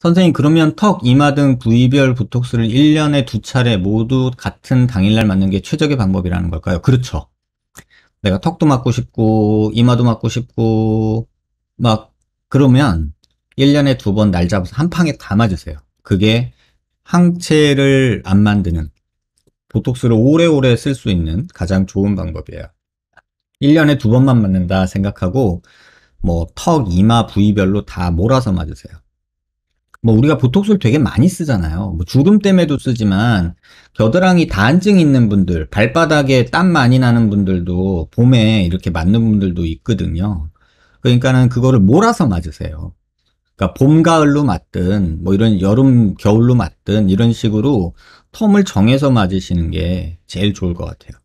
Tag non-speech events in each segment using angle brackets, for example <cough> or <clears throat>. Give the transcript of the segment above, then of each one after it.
선생님 그러면 턱, 이마 등 부위별 보톡스를 1년에 두 차례 모두 같은 당일날 맞는 게 최적의 방법이라는 걸까요? 그렇죠. 내가 턱도 맞고 싶고 이마도 맞고 싶고 막 그러면 1년에 두 번 날 잡아서 한 방에 다 맞으세요. 그게 항체를 안 만드는 보톡스를 오래오래 쓸 수 있는 가장 좋은 방법이에요. 1년에 두 번만 맞는다 생각하고 뭐 턱, 이마 부위별로 다 몰아서 맞으세요. 뭐 우리가 보톡스를 되게 많이 쓰잖아요. 뭐 주름 때문에도 쓰지만 겨드랑이 다한증 있는 분들, 발바닥에 땀 많이 나는 분들도 봄에 이렇게 맞는 분들도 있거든요. 그러니까는 그거를 몰아서 맞으세요. 그러니까 봄, 가을로 맞든 뭐 이런 여름, 겨울로 맞든 이런 식으로 텀을 정해서 맞으시는 게 제일 좋을 것 같아요.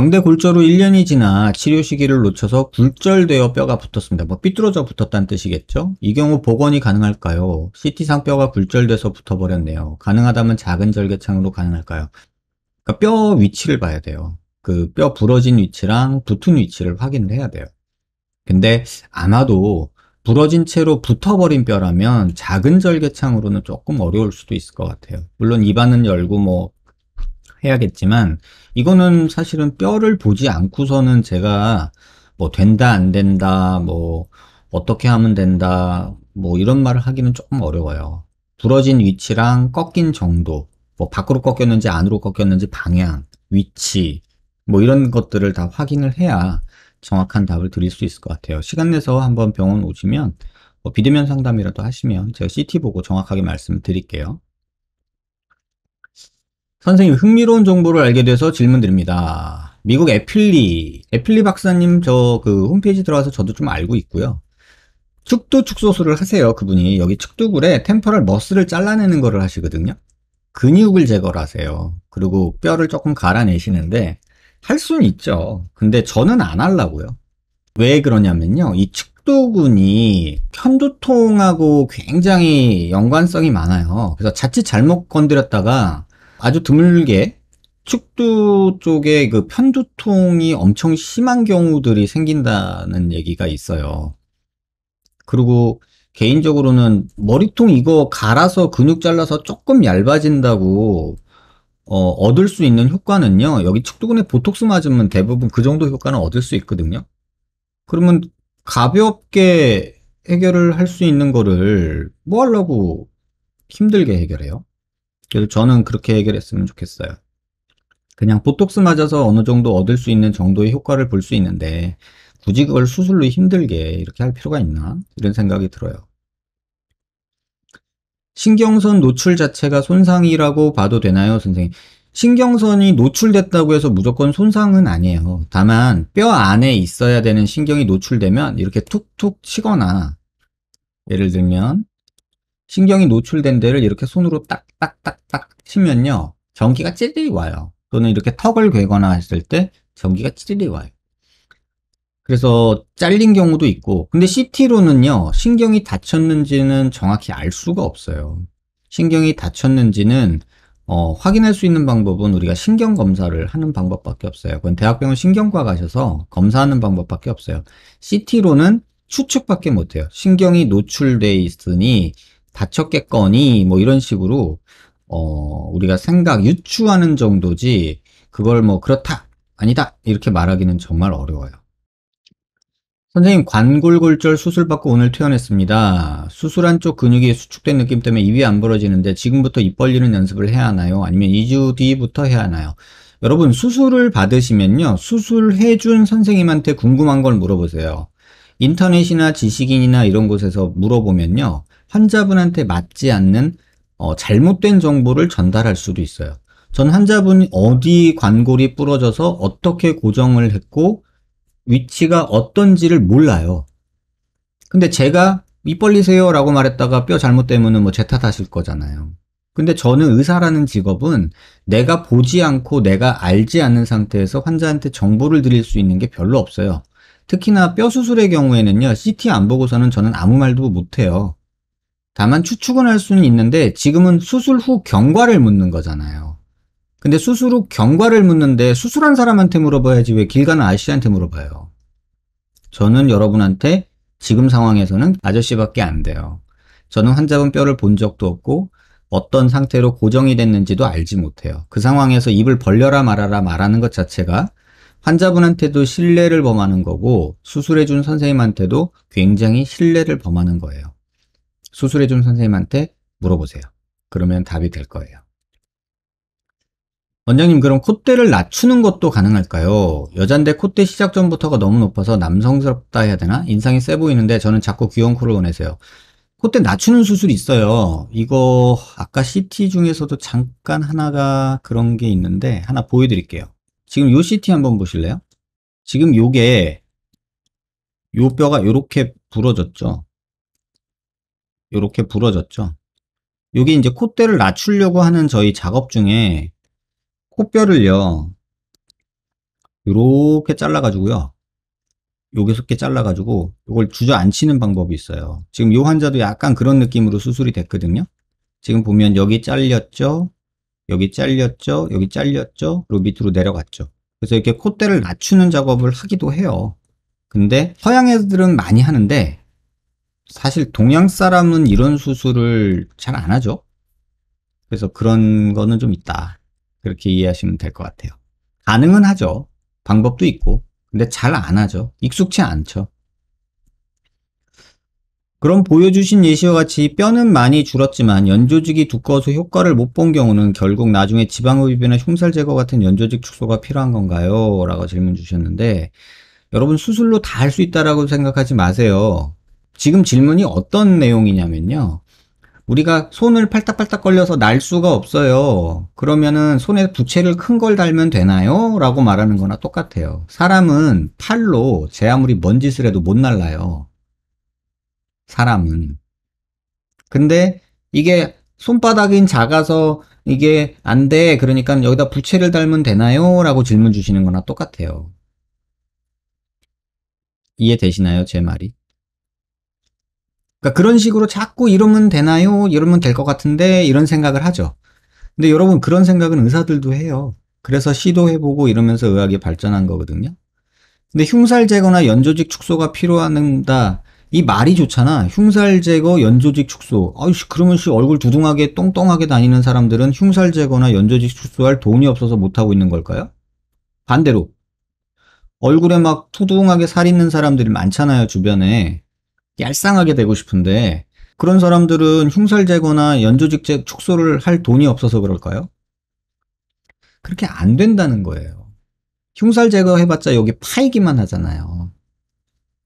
광대 골절로 1년이 지나 치료 시기를 놓쳐서 굴절되어 뼈가 붙었습니다. 뭐 삐뚤어져 붙었다는 뜻이겠죠? 이 경우 복원이 가능할까요? CT상 뼈가 굴절돼서 붙어버렸네요. 가능하다면 작은 절개창으로 가능할까요? 그러니까 뼈 위치를 봐야 돼요. 그 뼈 부러진 위치랑 붙은 위치를 확인을 해야 돼요. 근데 아마도 부러진 채로 붙어버린 뼈라면 작은 절개창으로는 조금 어려울 수도 있을 것 같아요. 물론 입안은 열고 뭐 해야겠지만 이거는 사실은 뼈를 보지 않고서는 제가 뭐 된다 안 된다 뭐 어떻게 하면 된다 뭐 이런 말을 하기는 조금 어려워요. 부러진 위치랑 꺾인 정도 뭐 밖으로 꺾였는지 안으로 꺾였는지 방향 위치 뭐 이런 것들을 다 확인을 해야 정확한 답을 드릴 수 있을 것 같아요. 시간 내서 한번 병원 오시면 뭐 비대면 상담이라도 하시면 제가 CT 보고 정확하게 말씀드릴게요. 선생님 흥미로운 정보를 알게 돼서 질문드립니다. 미국 애플리 애플리 박사님 저 그 홈페이지 들어와서 저도 좀 알고 있고요. 축도 축소술을 하세요. 그분이 여기 측두굴에 템퍼럴 머스를 잘라내는 거를 하시거든요. 근육을 제거를 하세요. 그리고 뼈를 조금 갈아내시는데 할 수는 있죠. 근데 저는 안 하려고요. 왜 그러냐면요. 이 측도근이 편두통하고 굉장히 연관성이 많아요. 그래서 자칫 잘못 건드렸다가 아주 드물게 축두 쪽에 그 편두통이 엄청 심한 경우들이 생긴다는 얘기가 있어요. 그리고 개인적으로는 머리통 이거 갈아서 근육 잘라서 조금 얇아진다고 어, 얻을 수 있는 효과는요. 여기 축두근에 보톡스 맞으면 대부분 그 정도 효과는 얻을 수 있거든요. 그러면 가볍게 해결을 할 수 있는 거를 뭐 하려고 힘들게 해결해요? 그래서 저는 그렇게 해결했으면 좋겠어요. 그냥 보톡스 맞아서 어느 정도 얻을 수 있는 정도의 효과를 볼 수 있는데 굳이 그걸 수술로 힘들게 이렇게 할 필요가 있나? 이런 생각이 들어요. 신경선 노출 자체가 손상이라고 봐도 되나요, 선생님? 신경선이 노출됐다고 해서 무조건 손상은 아니에요. 다만 뼈 안에 있어야 되는 신경이 노출되면 이렇게 툭툭 치거나 예를 들면 신경이 노출된 데를 이렇게 손으로 딱딱딱딱 치면요. 전기가 찌릿이 와요. 또는 이렇게 턱을 괴거나 했을 때 전기가 찌릿이 와요. 그래서 잘린 경우도 있고 근데 CT로는요. 신경이 다쳤는지는 정확히 알 수가 없어요. 신경이 다쳤는지는 어, 확인할 수 있는 방법은 우리가 신경 검사를 하는 방법밖에 없어요. 그건 대학병원 신경과 가셔서 검사하는 방법밖에 없어요. CT로는 추측밖에 못해요. 신경이 노출돼 있으니 다쳤겠거니 뭐 이런 식으로 어 우리가 생각 유추하는 정도지 그걸 뭐 그렇다 아니다 이렇게 말하기는 정말 어려워요. 선생님 관골골절 수술 받고 오늘 퇴원했습니다. 수술한 쪽 근육이 수축된 느낌 때문에 입이 안 벌어지는데 지금부터 입 벌리는 연습을 해야 하나요? 아니면 2주 뒤부터 해야 하나요? 여러분 수술을 받으시면요 수술해준 선생님한테 궁금한 걸 물어보세요. 인터넷이나 지식인이나 이런 곳에서 물어보면요 환자분한테 맞지 않는 어, 잘못된 정보를 전달할 수도 있어요. 전 환자분이 어디 관골이 부러져서 어떻게 고정을 했고 위치가 어떤지를 몰라요. 근데 제가 입 벌리세요 라고 말했다가 뼈 잘못되면 뭐제 탓하실 거잖아요. 근데 저는 의사라는 직업은 내가 보지 않고 내가 알지 않는 상태에서 환자한테 정보를 드릴 수 있는 게 별로 없어요. 특히나 뼈 수술의 경우에는요, CT 안 보고서는 저는 아무 말도 못해요. 다만 추측은 할 수는 있는데 지금은 수술 후 경과를 묻는 거잖아요. 근데 수술 후 경과를 묻는데 수술한 사람한테 물어봐야지 왜길 가는 아저씨한테 물어봐요. 저는 여러분한테 지금 상황에서는 아저씨밖에 안 돼요. 저는 환자분 뼈를 본 적도 없고 어떤 상태로 고정이 됐는지도 알지 못해요. 그 상황에서 입을 벌려라 말아라 말하는 것 자체가 환자분한테도 신뢰를 범하는 거고 수술해준 선생님한테도 굉장히 신뢰를 범하는 거예요. 수술해준 선생님한테 물어보세요. 그러면 답이 될 거예요. 원장님 그럼 콧대를 낮추는 것도 가능할까요? 여잔데 콧대 시작 전부터가 너무 높아서 남성스럽다 해야 되나? 인상이 세 보이는데 저는 자꾸 귀여운 코를 원해서요. 콧대 낮추는 수술이 있어요. 이거 아까 CT 중에서도 잠깐 하나가 그런 게 있는데 하나 보여드릴게요. 지금 요 CT 한번 보실래요? 지금 요게 요 뼈가 요렇게 부러졌죠? 이렇게 부러졌죠. 여기 이제 콧대를 낮추려고 하는 저희 작업 중에 콧뼈를요. 이렇게 잘라가지고요. 여기서 이렇게 잘라가지고 이걸 주저앉히는 방법이 있어요. 지금 이 환자도 약간 그런 느낌으로 수술이 됐거든요. 지금 보면 여기 잘렸죠? 여기 잘렸죠? 여기 잘렸죠? 그리고 밑으로 내려갔죠. 그래서 이렇게 콧대를 낮추는 작업을 하기도 해요. 근데 서양 애들은 많이 하는데 사실 동양 사람은 이런 수술을 잘 안 하죠. 그래서 그런 거는 좀 있다. 그렇게 이해하시면 될 것 같아요. 가능은 하죠. 방법도 있고. 근데 잘 안 하죠. 익숙치 않죠. 그럼 보여주신 예시와 같이 뼈는 많이 줄었지만 연조직이 두꺼워서 효과를 못 본 경우는 결국 나중에 지방흡입이나 흉살 제거 같은 연조직 축소가 필요한 건가요? 라고 질문 주셨는데 여러분 수술로 다 할 수 있다라고 생각하지 마세요. 지금 질문이 어떤 내용이냐면요. 우리가 손을 팔딱팔딱 걸려서 날 수가 없어요. 그러면은 손에 부채를 큰 걸 달면 되나요? 라고 말하는 거나 똑같아요. 사람은 팔로 제 아무리 먼 짓을 해도 못 날라요. 사람은. 근데 이게 손바닥인 작아서 이게 안 돼. 그러니까 여기다 부채를 달면 되나요? 라고 질문 주시는 거나 똑같아요. 이해되시나요? 제 말이? 그러니까 그런 식으로 자꾸 이러면 되나요? 이러면 될 것 같은데 이런 생각을 하죠. 근데 여러분 그런 생각은 의사들도 해요. 그래서 시도해보고 이러면서 의학이 발전한 거거든요. 근데 흉살 제거나 연조직 축소가 필요한다. 이 말이 좋잖아. 흉살 제거, 연조직 축소. 아이씨, 그러면 씨 얼굴 두둥하게 똥똥하게 다니는 사람들은 흉살 제거나 연조직 축소할 돈이 없어서 못하고 있는 걸까요? 반대로 얼굴에 막 투둥하게 살 있는 사람들이 많잖아요, 주변에. 얄쌍하게 되고 싶은데 그런 사람들은 흉살 제거나 연조직책 축소를 할 돈이 없어서 그럴까요? 그렇게 안 된다는 거예요. 흉살 제거해봤자 여기 파이기만 하잖아요.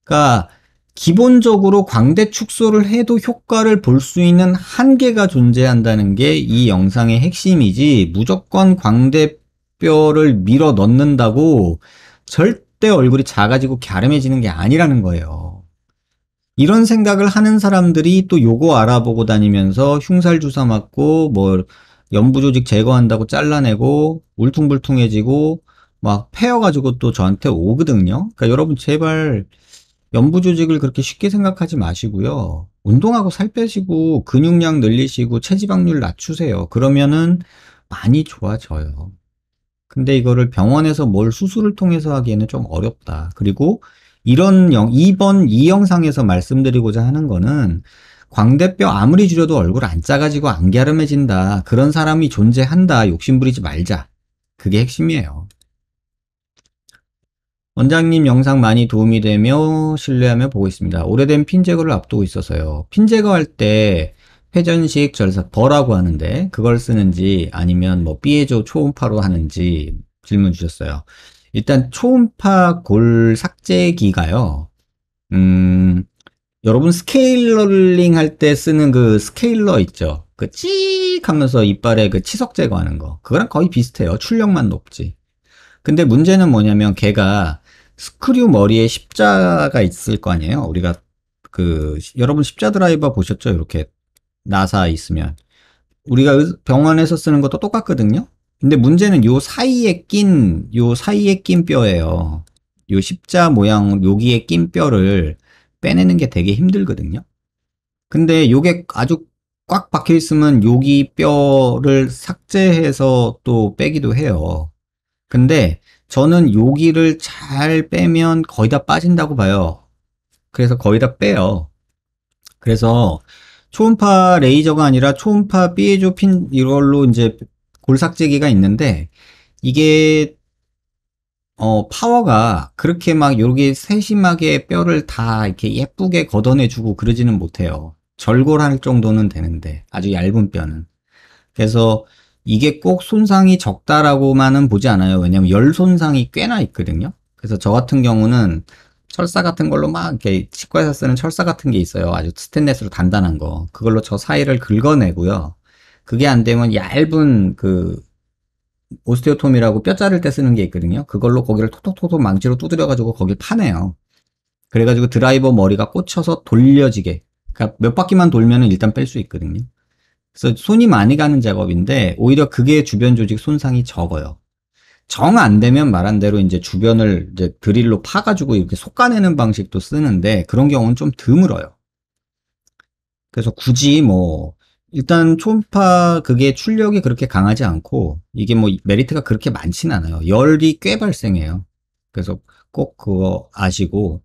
그러니까 기본적으로 광대 축소를 해도 효과를 볼 수 있는 한계가 존재한다는 게 이 영상의 핵심이지 무조건 광대뼈를 밀어 넣는다고 절대 얼굴이 작아지고 갸름해지는 게 아니라는 거예요. 이런 생각을 하는 사람들이 또 요거 알아보고 다니면서 흉살 주사 맞고 뭐염부 조직 제거한다고 잘라내고 울퉁불퉁해지고 막 패여가지고 또 저한테 오거든요. 그러니까 여러분 제발 염부 조직을 그렇게 쉽게 생각하지 마시고요. 운동하고 살 빼시고 근육량 늘리시고 체지방률 낮추세요. 그러면은 많이 좋아져요. 근데 이거를 병원에서 뭘 수술을 통해서 하기에는 좀 어렵다. 그리고 이런 영, 이번 이 영상에서 말씀드리고자 하는 거는 광대뼈 아무리 줄여도 얼굴 안 작아지고 안 갸름해진다. 그런 사람이 존재한다. 욕심부리지 말자. 그게 핵심이에요. 원장님 영상 많이 도움이 되며 신뢰하며 보고 있습니다. 오래된 핀 제거를 앞두고 있어서요. 핀 제거할 때 회전식 절사 버라고 하는데 그걸 쓰는지 아니면 뭐 삐에조 초음파로 하는지 질문 주셨어요. 일단 초음파 골 삭제기가요. 음, 여러분 스케일러링 할 때 쓰는 그 스케일러 있죠? 그 찌익 하면서 이빨에 그 치석 제거하는 거. 그거랑 거의 비슷해요. 출력만 높지. 근데 문제는 뭐냐면 걔가 스크류 머리에 십자가 있을 거 아니에요? 우리가 그 여러분 십자 드라이버 보셨죠? 이렇게 나사 있으면 우리가 병원에서 쓰는 것도 똑같거든요. 근데 문제는 요 사이에 낀, 요 사이에 낀 뼈예요. 요 십자 모양 여기에 낀 뼈를 빼내는 게 되게 힘들거든요. 근데 요게 아주 꽉 박혀 있으면 여기 뼈를 삭제해서 또 빼기도 해요. 근데 저는 여기를 잘 빼면 거의 다 빠진다고 봐요. 그래서 거의 다 빼요. 그래서 초음파 레이저가 아니라 초음파 삐에조 핀 이걸로 이제 골삭제기가 있는데 이게 어, 파워가 그렇게 막 요게 세심하게 뼈를 다 이렇게 예쁘게 걷어내주고 그러지는 못해요. 절골할 정도는 되는데, 아주 얇은 뼈는. 그래서 이게 꼭 손상이 적다라고만은 보지 않아요. 왜냐면 열 손상이 꽤나 있거든요. 그래서 저 같은 경우는 철사 같은 걸로 막 이렇게 치과에서 쓰는 철사 같은 게 있어요. 아주 스탠레스로 단단한 거. 그걸로 저 사이를 긁어내고요. 그게 안 되면 얇은 그 오스테오톰이라고 뼈 자를 때 쓰는 게 있거든요. 그걸로 거기를 톡톡톡톡 망치로 두드려가지고 거길 파내요. 그래가지고 드라이버 머리가 꽂혀서 돌려지게. 그러니까 몇 바퀴만 돌면은 일단 뺄 수 있거든요. 그래서 손이 많이 가는 작업인데 오히려 그게 주변 조직 손상이 적어요. 정 안 되면 말한 대로 이제 주변을 이제 드릴로 파가지고 이렇게 솎아내는 방식도 쓰는데 그런 경우는 좀 드물어요. 그래서 굳이 뭐 일단 초음파 그게 출력이 그렇게 강하지 않고 이게 뭐 메리트가 그렇게 많진 않아요. 열이 꽤 발생해요. 그래서 꼭 그거 아시고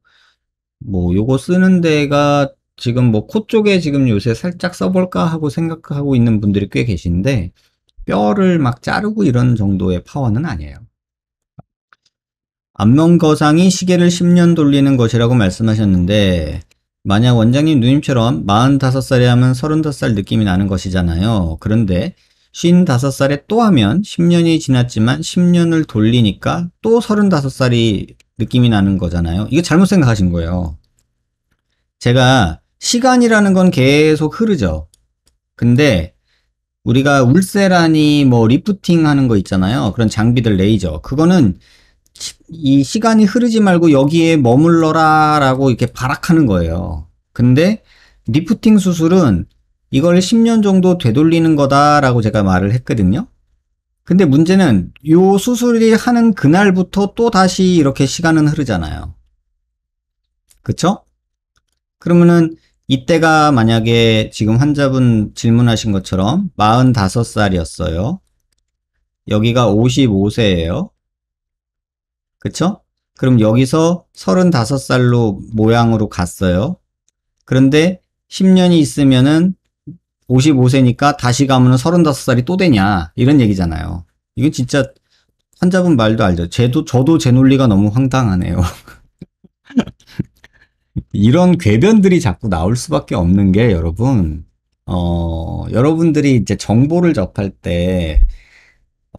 뭐 요거 쓰는 데가 지금 뭐 코 쪽에 지금 요새 살짝 써볼까 하고 생각하고 있는 분들이 꽤 계신데 뼈를 막 자르고 이런 정도의 파워는 아니에요. 암면거상이 시계를 10년 돌리는 것이라고 말씀하셨는데 만약 원장님 누님처럼 4 5살이 하면 35살 느낌이 나는 것이잖아요. 그런데 55살에 또 하면 10년이 지났지만 10년을 돌리니까 또 35살이 느낌이 나는 거잖아요. 이게 잘못 생각하신 거예요. 제가 시간이라는 건 계속 흐르죠. 근데 우리가 울세라니 뭐 리프팅 하는 거 있잖아요. 그런 장비들 레이저. 그거는 이 시간이 흐르지 말고 여기에 머물러라라고 이렇게 발악하는 거예요. 근데 리프팅 수술은 이걸 10년 정도 되돌리는 거다라고 제가 말을 했거든요. 근데 문제는 이 수술이 하는 그날부터 또 다시 이렇게 시간은 흐르잖아요. 그쵸? 그러면은 이때가 만약에 지금 환자분 질문하신 것처럼 45살이었어요. 여기가 55세예요. 그쵸? 그럼 여기서 35살로 모양으로 갔어요. 그런데 10년이 있으면은 55세니까 다시 가면은 35살이 또 되냐. 이런 얘기잖아요. 이건 진짜 환자분 말도 알죠. 쟤도, 저도 제 논리가 너무 황당하네요. <laughs> 이런 궤변들이 자꾸 나올 수밖에 없는 게 여러분, 어, 여러분들이 이제 정보를 접할 때,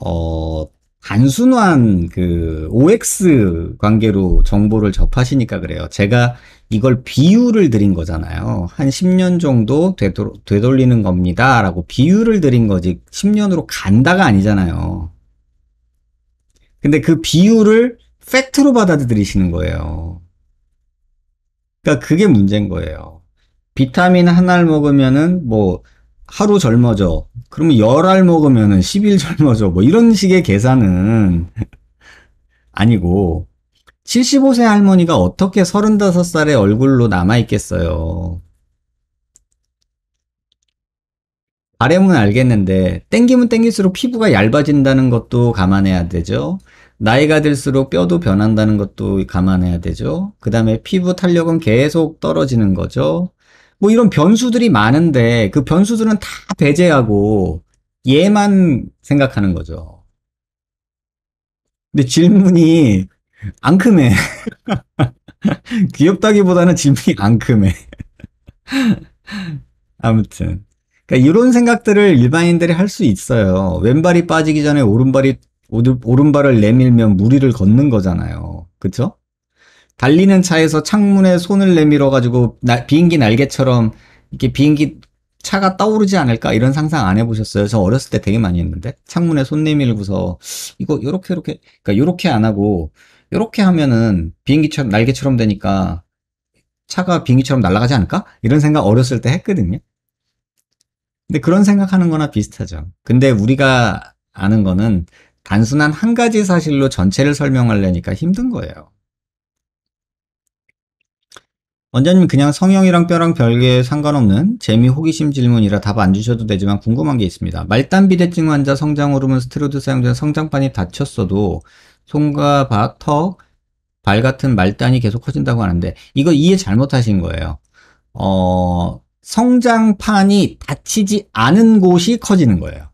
어, 단순한 그 OX 관계로 정보를 접하시니까 그래요. 제가 이걸 비유를 드린 거잖아요. 한 10년 정도 되돌, 되돌리는 겁니다. 라고 비유를 드린 거지 10년으로 간다가 아니잖아요. 근데 그 비유를 팩트로 받아들이시는 거예요. 그러니까 그게 문제인 거예요. 비타민 하나를 먹으면은 뭐 하루 젊어져. 그러면 열 알먹으면 10일 젊어져. 뭐 이런 식의 계산은 <laughs> 아니고 75세 할머니가 어떻게 35살의 얼굴로 남아있겠어요. 바램은 알겠는데 땡기면 땡길수록 피부가 얇아진다는 것도 감안해야 되죠. 나이가 들수록 뼈도 변한다는 것도 감안해야 되죠. 그 다음에 피부 탄력은 계속 떨어지는 거죠. 뭐 이런 변수들이 많은데 그 변수들은 다 배제하고 얘만 생각하는 거죠. 근데 질문이 앙큼해. <laughs> 귀엽다기보다는 질문이 앙큼해. <laughs> 아무튼. 그러니까 이런 생각들을 일반인들이 할 수 있어요. 왼발이 빠지기 전에 오른발이 오른발을 내밀면 무리를 걷는 거잖아요. 그쵸? 달리는 차에서 창문에 손을 내밀어 가지고 비행기 날개처럼 이렇게 비행기 차가 떠오르지 않을까 이런 상상 안 해보셨어요? 저 어렸을 때 되게 많이 했는데 창문에 손 내밀고서 이거 요렇게 요렇게 그러니까 요렇게 안 하고 요렇게 하면은 비행기처럼 날개처럼 되니까 차가 비행기처럼 날아가지 않을까 이런 생각 어렸을 때 했거든요. 근데 그런 생각하는 거나 비슷하죠. 근데 우리가 아는 거는 단순한 한 가지 사실로 전체를 설명하려니까 힘든 거예요. 원장님 그냥 성형이랑 뼈랑 별개 상관없는 재미 호기심 질문이라 답 안 주셔도 되지만 궁금한 게 있습니다. 말단 비대증 환자 성장 호르몬 스테로드 사용된 성장판이 다쳤어도 손과 바, 턱, 발 같은 말단이 계속 커진다고 하는데 이거 이해 잘못하신 거예요. 어, 성장판이 다치지 않은 곳이 커지는 거예요.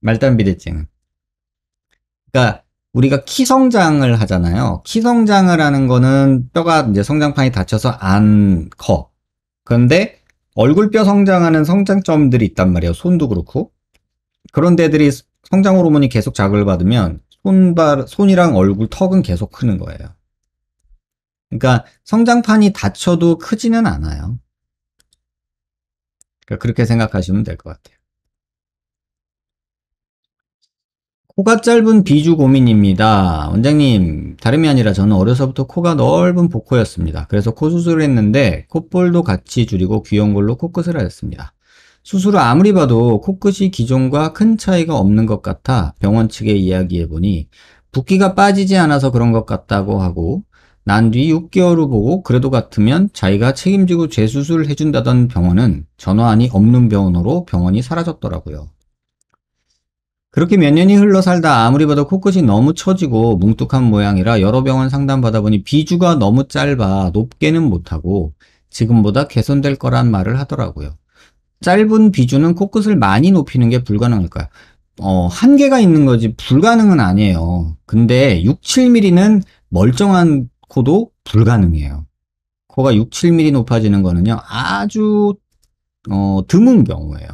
말단 비대증은. 그러니까 우리가 키 성장을 하잖아요. 키 성장을 하는 거는 뼈가 이제 성장판이 닫혀서 안 커. 그런데 얼굴뼈 성장하는 성장점들이 있단 말이에요. 손도 그렇고. 그런 데들이 성장 호르몬이 계속 자극을 받으면 손발, 손이랑 얼굴 턱은 계속 크는 거예요. 그러니까 성장판이 닫혀도 크지는 않아요. 그러니까 그렇게 생각하시면 될 것 같아요. 코가 짧은 비주 고민입니다. 원장님, 다름이 아니라 저는 어려서부터 코가 넓은 복코였습니다. 그래서 코 수술을 했는데 콧볼도 같이 줄이고 귀여운 걸로 코끝을 하였습니다. 수술을 아무리 봐도 코끝이 기존과 큰 차이가 없는 것 같아 병원 측에 이야기해보니 붓기가 빠지지 않아서 그런 것 같다고 하고 난 뒤 6개월 을 보고 그래도 같으면 자기가 책임지고 재수술을 해준다던 병원은 전화안이 없는 병원으로 병원이 사라졌더라고요. 그렇게 몇 년이 흘러 살다 아무리 봐도 코끝이 너무 처지고 뭉뚝한 모양이라 여러 병원 상담받아 보니 비주가 너무 짧아 높게는 못하고 지금보다 개선될 거란 말을 하더라고요. 짧은 비주는 코끝을 많이 높이는 게 불가능할까요? 어, 한계가 있는 거지 불가능은 아니에요. 근데 6, 7mm는 멀쩡한 코도 불가능해요. 코가 6, 7mm 높아지는 거는요. 아주 어, 드문 경우예요.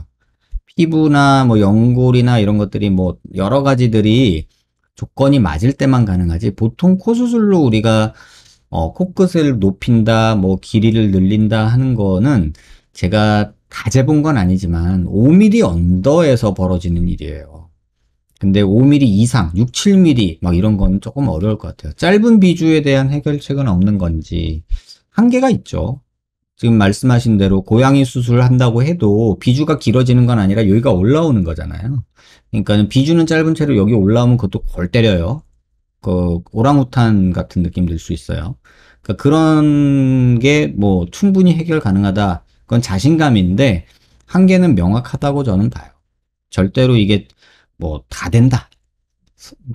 피부나 뭐 연골이나 이런 것들이 뭐 여러 가지들이 조건이 맞을 때만 가능하지 보통 코 수술로 우리가 어, 코끝을 높인다, 뭐 길이를 늘린다 하는 거는 제가 다 재본 건 아니지만 5mm 언더에서 벌어지는 일이에요. 근데 5mm 이상, 6, 7mm 막 이런 건 조금 어려울 것 같아요. 짧은 비주에 대한 해결책은 없는 건지 한계가 있죠. 지금 말씀하신 대로 고양이 수술을 한다고 해도 비주가 길어지는 건 아니라 여기가 올라오는 거잖아요. 그러니까 비주는 짧은 채로 여기 올라오면 그것도 골 때려요. 그 오랑우탄 같은 느낌 들 수 있어요. 그러니까 그런 게 뭐 충분히 해결 가능하다. 그건 자신감인데 한계는 명확하다고 저는 봐요. 절대로 이게 뭐 다 된다.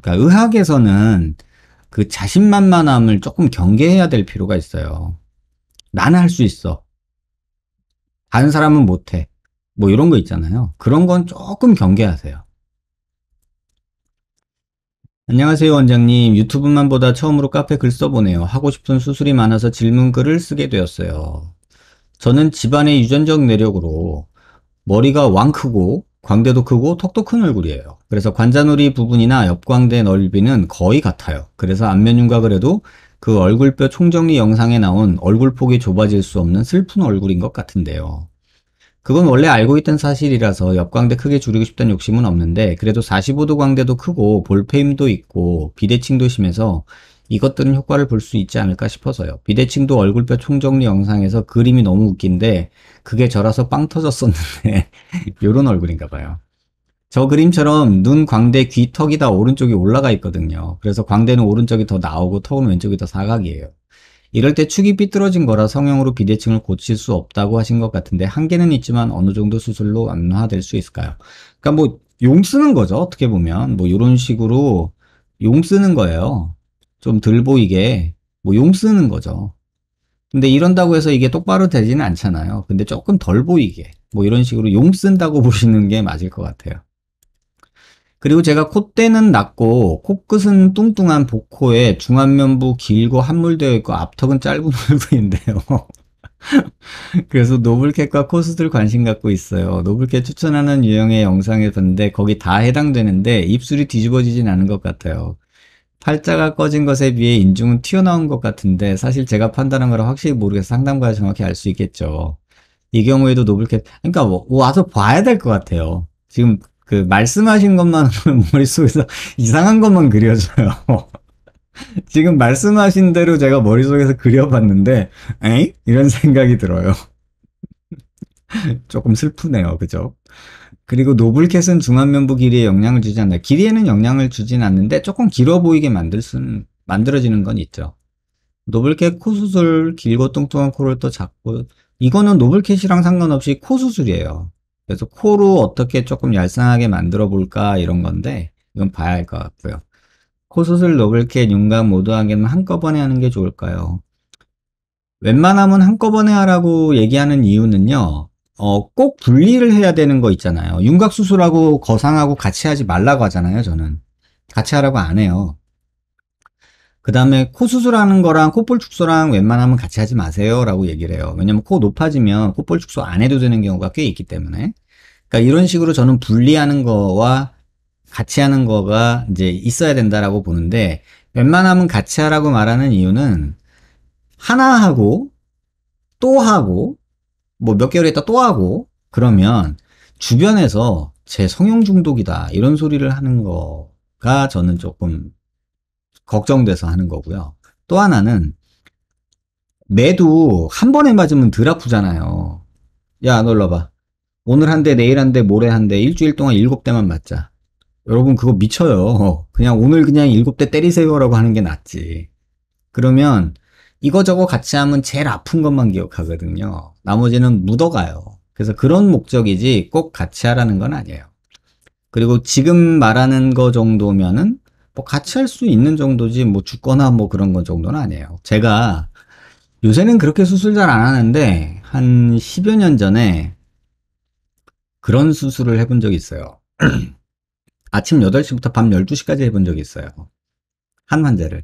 그러니까 의학에서는 그 자신만만함을 조금 경계해야 될 필요가 있어요. 나는 할 수 있어. 다른 사람은 못해. 뭐 이런 거 있잖아요. 그런 건 조금 경계하세요. 안녕하세요 원장님. 유튜브만 보다 처음으로 카페 글 써보네요. 하고 싶은 수술이 많아서 질문글을 쓰게 되었어요. 저는 집안의 유전적 내력으로 머리가 왕 크고 광대도 크고 턱도 큰 얼굴이에요. 그래서 관자놀이 부분이나 옆광대 넓이는 거의 같아요. 그래서 안면 윤곽을 해도 그 얼굴뼈 총정리 영상에 나온 얼굴 폭이 좁아질 수 없는 슬픈 얼굴인 것 같은데요. 그건 원래 알고 있던 사실이라서 옆광대 크게 줄이고 싶다는 욕심은 없는데 그래도 45도 광대도 크고 볼페임도 있고 비대칭도 심해서 이것들은 효과를 볼 수 있지 않을까 싶어서요. 비대칭도 얼굴뼈 총정리 영상에서 그림이 너무 웃긴데 그게 저라서 빵 터졌었는데 이런 <laughs> 얼굴인가 봐요. 저 그림처럼 눈 광대 귀 턱이 다 오른쪽이 올라가 있거든요. 그래서 광대는 오른쪽이 더 나오고 턱은 왼쪽이 더 사각이에요. 이럴 때 축이 삐뚤어진 거라 성형으로 비대칭을 고칠 수 없다고 하신 것 같은데 한계는 있지만 어느 정도 수술로 완화될수 있을까요? 그러니까 뭐 용 쓰는 거죠. 어떻게 보면 뭐 이런 식으로 용 쓰는 거예요. 좀 덜 보이게 뭐 용 쓰는 거죠. 근데 이런다고 해서 이게 똑바로 되지는 않잖아요. 근데 조금 덜 보이게 뭐 이런 식으로 용 쓴다고 <laughs> 보시는 게 맞을 것 같아요. 그리고 제가 콧대는 낮고 코끝은 뚱뚱한 복코에 중안면부 길고 함몰되어 있고 앞턱은 짧은 <laughs> 얼굴인데요. <laughs> 그래서 노블캣과 코스들 관심 갖고 있어요. 노블캣 추천하는 유형의 영상에 봤는데 거기 다 해당되는데 입술이 뒤집어지진 않은 것 같아요. 팔자가 꺼진 것에 비해 인중은 튀어나온 것 같은데 사실 제가 판단한 거라 확실히 모르겠어 상담가야 정확히 알 수 있겠죠. 이 경우에도 노블캣 그러니까 뭐 와서 봐야 될 것 같아요. 지금 그 말씀하신 것만 <laughs> 머릿속에서 이상한 것만 그려져요. <laughs> 지금 말씀하신 대로 제가 머릿속에서 그려봤는데 에이? 이런 생각이 들어요. <laughs> 조금 슬프네요. 그죠? 그리고 노블캣은 중안면부 길이에 영향을 주지 않나요 길이에는 영향을 주진 않는데 조금 길어 보이게 만들 수는 만들어지는 건 있죠. 노블캣 코 수술 길고 뚱뚱한 코를 또 잡고 이거는 노블캣이랑 상관없이 코 수술이에요. 그래서 코로 어떻게 조금 얄쌍하게 만들어 볼까 이런 건데 이건 봐야 할 것 같고요. 코 수술, 노블캣, 윤곽 모두 하기는 한꺼번에 하는 게 좋을까요? 웬만하면 한꺼번에 하라고 얘기하는 이유는요. 어, 꼭 분리를 해야 되는 거 있잖아요. 윤곽 수술하고 거상하고 같이 하지 말라고 하잖아요, 저는. 같이 하라고 안 해요. 그 다음에 코 수술하는 거랑 콧볼 축소랑 웬만하면 같이 하지 마세요 라고 얘기를 해요. 왜냐면 코 높아지면 콧볼 축소 안 해도 되는 경우가 꽤 있기 때문에. 그러니까 이런 식으로 저는 분리하는 거와 같이 하는 거가 이제 있어야 된다라고 보는데 웬만하면 같이 하라고 말하는 이유는 하나 하고 또 하고 뭐 몇 개월 있다 또 하고 그러면 주변에서 제 성형 중독이다 이런 소리를 하는 거가 저는 조금 걱정돼서 하는 거고요. 또 하나는 매도 한 번에 맞으면 덜 아프잖아요. 야, 안 올라봐. 오늘 한 대, 내일 한 대, 모레 한 대, 일주일 동안 일곱 대만 맞자. 여러분, 그거 미쳐요. 그냥 오늘 그냥 일곱 대 때리세요라고 하는 게 낫지. 그러면 이거저거 같이 하면 제일 아픈 것만 기억하거든요. 나머지는 묻어가요. 그래서 그런 목적이지 꼭 같이 하라는 건 아니에요. 그리고 지금 말하는 거 정도면은 뭐 같이 할 수 있는 정도지 뭐 죽거나 뭐 그런 건 정도는 아니에요. 제가 요새는 그렇게 수술 잘 안 하는데 한 10여 년 전에 그런 수술을 해본 적이 있어요. <clears throat> 아침 8시부터 밤 12시까지 해본 적이 있어요. 한 환자를.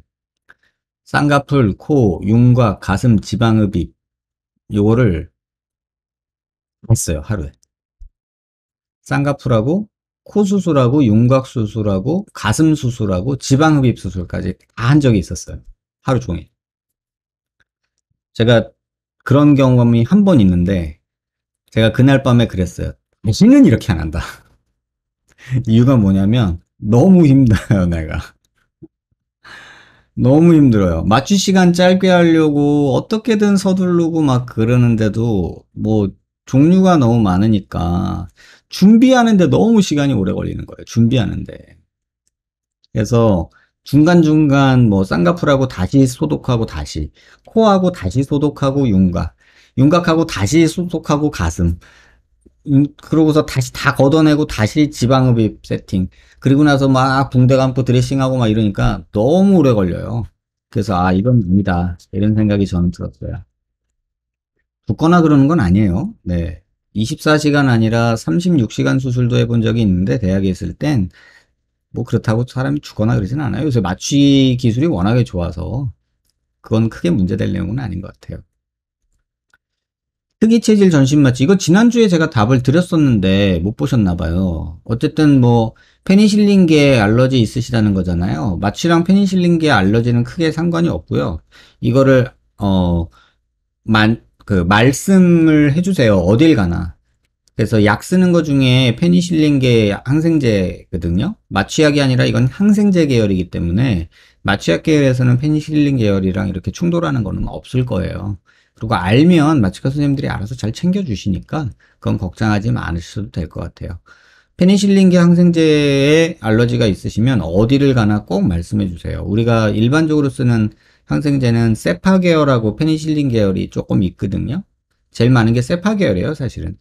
쌍꺼풀, 코, 윤곽, 가슴, 지방흡입 요거를 했어요, 하루에. 쌍꺼풀하고 코 수술하고 윤곽 수술하고 가슴 수술하고 지방 흡입 수술까지 다 한 적이 있었어요. 하루 종일. 제가 그런 경험이 한 번 있는데 제가 그날 밤에 그랬어요. 다시는 이렇게 안 한다. <laughs> 이유가 뭐냐면 너무 힘들어요, 내가. <laughs> 너무 힘들어요. 마취 시간 짧게 하려고 어떻게든 서두르고 막 그러는데도 뭐 종류가 너무 많으니까 준비하는데 너무 시간이 오래 걸리는 거예요. 준비하는데. 그래서 중간중간 뭐 쌍꺼풀하고 다시 소독하고 다시 코하고 다시 소독하고 윤곽 윤곽하고 다시 소독하고 가슴 음, 그러고서 다시 다 걷어내고 다시 지방흡입 세팅 그리고 나서 막 붕대 감고 드레싱하고 막 이러니까 너무 오래 걸려요 그래서 아 이건 아니다 이런 생각이 저는 들었어요 죽거나 그러는 건 아니에요 네 24시간 아니라 36시간 수술도 해본 적이 있는데 대학에 있을 땐 뭐 그렇다고 사람이 죽거나 그러진 않아요. 요새 마취 기술이 워낙에 좋아서 그건 크게 문제될 내용은 아닌 것 같아요. 특이 체질 전신 마취 이거 지난주에 제가 답을 드렸었는데 못 보셨나 봐요. 어쨌든 뭐페니실린계 알러지 있으시다는 거잖아요. 마취랑 페니실린계 알러지는 크게 상관이 없고요. 이거를 어 만, 그 말씀을 해주세요. 어딜 가나. 그래서 약 쓰는 것 중에 페니실린계 항생제거든요. 마취약이 아니라 이건 항생제 계열이기 때문에 마취약 계열에서는 페니실린 계열이랑 이렇게 충돌하는 거는 없을 거예요. 그리고 알면 마취과 선생님들이 알아서 잘 챙겨주시니까 그건 걱정하지 않으셔도 될 것 같아요. 페니실린계 항생제에 알러지가 있으시면 어디를 가나 꼭 말씀해 주세요. 우리가 일반적으로 쓰는 항생제는 세파 계열하고 페니실린 계열이 조금 있거든요. 제일 많은 게 세파 계열이에요, 사실은.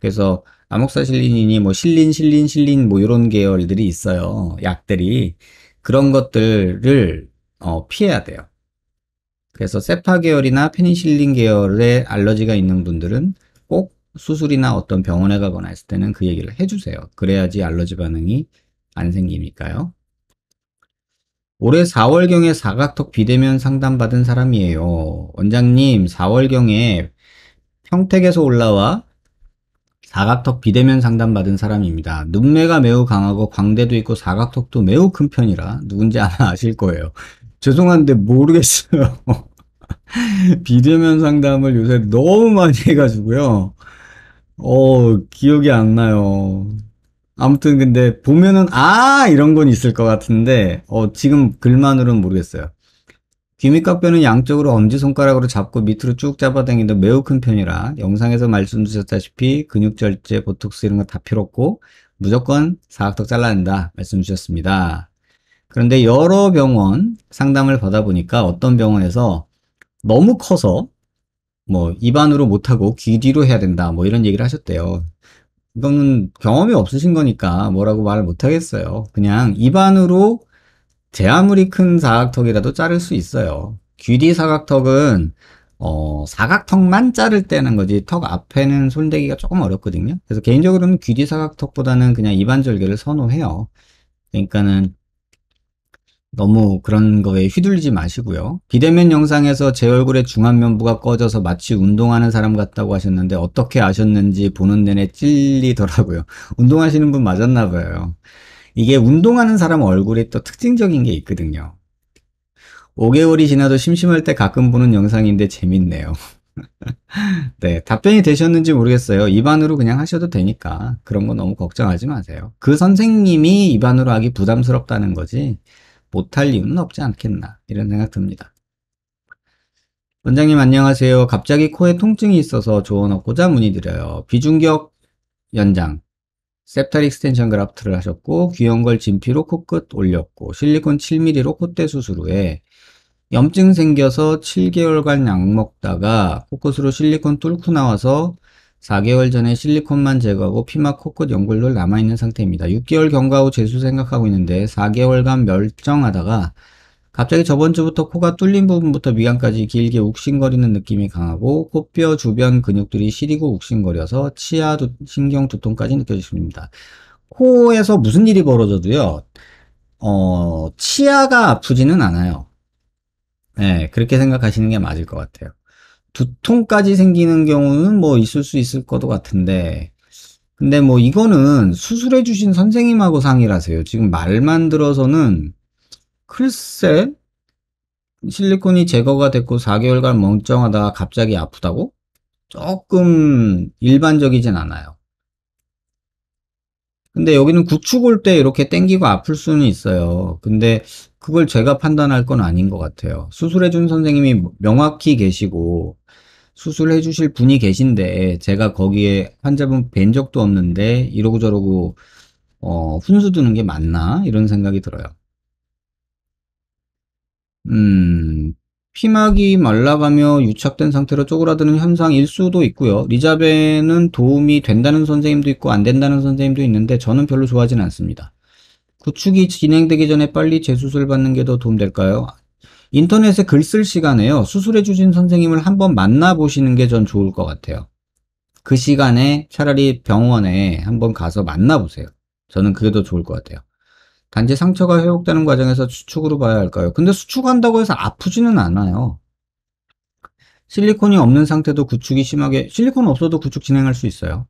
그래서 아목사실린이니 뭐 실린, 실린, 실린 뭐 이런 계열들이 있어요. 약들이 그런 것들을 어, 피해야 돼요. 그래서 세파 계열이나 페니실린 계열의 알러지가 있는 분들은 꼭 수술이나 어떤 병원에 가거나 했을 때는 그 얘기를 해주세요. 그래야지 알러지 반응이 안 생기니까요. 올해 4월경에 사각턱 비대면 상담받은 사람이에요. 원장님, 4월경에 평택에서 올라와 사각턱 비대면 상담받은 사람입니다. 눈매가 매우 강하고 광대도 있고 사각턱도 매우 큰 편이라 누군지 아마 <laughs> 아실 거예요. 죄송한데 모르겠어요. <laughs> 비대면 상담을 요새 너무 많이 해가지고요. 어, 기억이 안 나요. 아무튼 근데 보면은 아 이런 건 있을 것 같은데 어 지금 글만으로는 모르겠어요. 귀밑각뼈는 양쪽으로 엄지손가락으로 잡고 밑으로 쭉잡아당긴다 매우 큰 편이라 영상에서 말씀주셨다시피 근육절제, 보톡스 이런 거 다 필요 없고 무조건 사각턱 잘라낸다 말씀 주셨습니다. 그런데 여러 병원 상담을 받아보니까 어떤 병원에서 너무 커서 뭐 입안으로 못하고 귀 뒤로 해야 된다 뭐 이런 얘기를 하셨대요. 이건 경험이 없으신 거니까 뭐라고 말을 못하겠어요. 그냥 입안으로 제 아무리 큰 사각턱이라도 자를 수 있어요. 귀뒤 사각턱은 어, 사각턱만 자를 때는 거지 턱 앞에는 손대기가 조금 어렵거든요. 그래서 개인적으로는 귀뒤 사각턱보다는 그냥 입안 절개를 선호해요. 그러니까는 너무 그런 거에 휘둘리지 마시고요. 비대면 영상에서 제 얼굴의 중안면부가 꺼져서 마치 운동하는 사람 같다고 하셨는데 어떻게 아셨는지 보는 내내 찔리더라고요. <laughs> 운동하시는 분 맞았나 봐요. 이게 운동하는 사람 얼굴에 또 특징적인 게 있거든요. 5개월이 지나도 심심할 때 가끔 보는 영상인데 재밌네요. <laughs> 네, 답변이 되셨는지 모르겠어요. 입안으로 그냥 하셔도 되니까 그런 거 너무 걱정하지 마세요. 그 선생님이 입안으로 하기 부담스럽다는 거지 못할 이유는 없지 않겠나 이런 생각 듭니다. 원장님 안녕하세요. 갑자기 코에 통증이 있어서 조언 얻고자 문의드려요. 비중격 연장, 셉탈 익스텐션 그라프트를 하셨고 귀연걸 진피로 코끝 올렸고 실리콘 7mm로 콧대 수술 후에 염증 생겨서 7개월간 약 먹다가 코끝으로 실리콘 뚫고 나와서 4개월 전에 실리콘만 제거하고 피막 코끝 연골로 남아있는 상태입니다. 6개월 경과 후 재수 생각하고 있는데 4개월간 멸정하다가 갑자기 저번 주부터 코가 뚫린 부분부터 미간까지 길게 욱신거리는 느낌이 강하고 코뼈 주변 근육들이 시리고 욱신거려서 치아 두, 신경 두통까지 느껴집니다. 코에서 무슨 일이 벌어져도요, 어, 치아가 아프지는 않아요. 네, 그렇게 생각하시는 게 맞을 것 같아요. 두통까지 생기는 경우는 뭐 있을 수 있을 것도 같은데 근데 뭐 이거는 수술해 주신 선생님하고 상의라세요. 지금 말만 들어서는 글쎄 실리콘이 제거가 됐고 4개월간 멍청하다가 갑자기 아프다고? 조금 일반적이진 않아요. 근데 여기는 구축 올 때 이렇게 땡기고 아플 수는 있어요. 근데 그걸 제가 판단할 건 아닌 것 같아요. 수술해준 선생님이 명확히 계시고 수술해 주실 분이 계신데 제가 거기에 환자분 뵌 적도 없는데 이러고 저러고 어, 훈수 두는 게 맞나? 이런 생각이 들어요. 음, 피막이 말라가며 유착된 상태로 쪼그라드는 현상일 수도 있고요. 리자베는 도움이 된다는 선생님도 있고 안 된다는 선생님도 있는데 저는 별로 좋아하진 않습니다. 구축이 진행되기 전에 빨리 재수술 받는 게 더 도움될까요? 인터넷에 글 쓸 시간에요. 수술해 주신 선생님을 한번 만나보시는 게 전 좋을 것 같아요. 그 시간에 차라리 병원에 한번 가서 만나보세요. 저는 그게 더 좋을 것 같아요. 단지 상처가 회복되는 과정에서 수축으로 봐야 할까요? 근데 수축한다고 해서 아프지는 않아요. 실리콘이 없는 상태도 구축이 심하게, 실리콘 없어도 구축 진행할 수 있어요.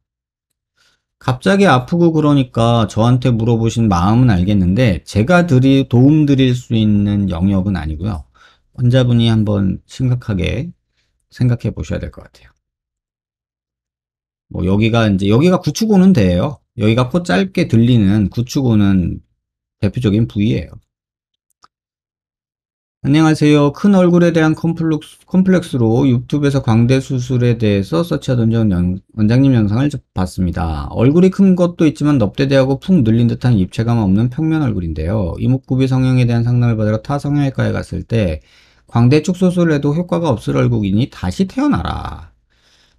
갑자기 아프고 그러니까 저한테 물어보신 마음은 알겠는데 제가 드리, 도움 드릴 수 있는 영역은 아니고요. 환자분이 한번 심각하게 생각해 보셔야 될 것 같아요. 뭐 여기가 이제 여기가 구축오는 대예요. 여기가 코 짧게 들리는 구축오는 대표적인 부위예요. 안녕하세요. 큰 얼굴에 대한 컴플렉스, 로 유튜브에서 광대 수술에 대해서 서치하던 전 원장님 영상을 봤습니다. 얼굴이 큰 것도 있지만 넙대대하고 푹 늘린 듯한 입체감 없는 평면 얼굴인데요. 이목구비 성형에 대한 상담을 받으러 타 성형외과에 갔을 때 광대축 수술을 해도 효과가 없을 얼굴이니 다시 태어나라.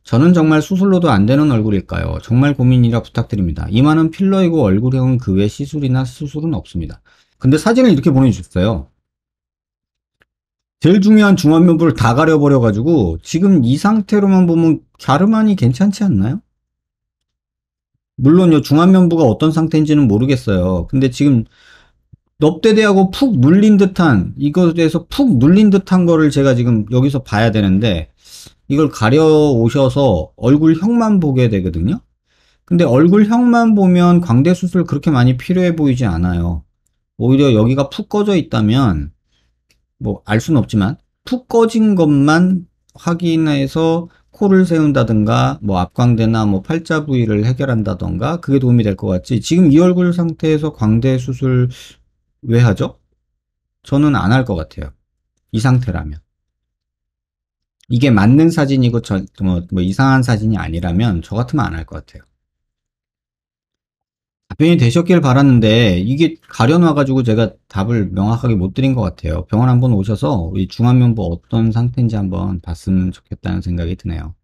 저는 정말 수술로도 안 되는 얼굴일까요? 정말 고민이라 부탁드립니다. 이마는 필러이고 얼굴형은 그 외 시술이나 수술은 없습니다. 근데 사진을 이렇게 보내주셨어요. 제일 중요한 중안면부를 다 가려버려가지고 지금 이 상태로만 보면 갸르만이 괜찮지 않나요? 물론 요 중안면부가 어떤 상태인지는 모르겠어요. 근데 지금 넙대대하고 푹 눌린 듯한 이것에서 푹 눌린 듯한 거를 제가 지금 여기서 봐야 되는데 이걸 가려오셔서 얼굴형만 보게 되거든요 근데 얼굴형만 보면 광대수술 그렇게 많이 필요해 보이지 않아요 오히려 여기가 푹 꺼져 있다면 뭐 알 수는 없지만 푹 꺼진 것만 확인해서 코를 세운다든가 뭐 앞광대나 뭐 팔자 부위를 해결한다던가 그게 도움이 될 것 같지 지금 이 얼굴 상태에서 광대 수술 왜 하죠? 저는 안 할 것 같아요. 이 상태라면. 이게 맞는 사진이고 저, 뭐, 뭐 이상한 사진이 아니라면 저 같으면 안 할 것 같아요. 답변이 되셨길 바랐는데 이게 가려놔가지고 제가 답을 명확하게 못 드린 것 같아요. 병원 한번 오셔서 우리 중안면부 어떤 상태인지 한번 봤으면 좋겠다는 생각이 드네요.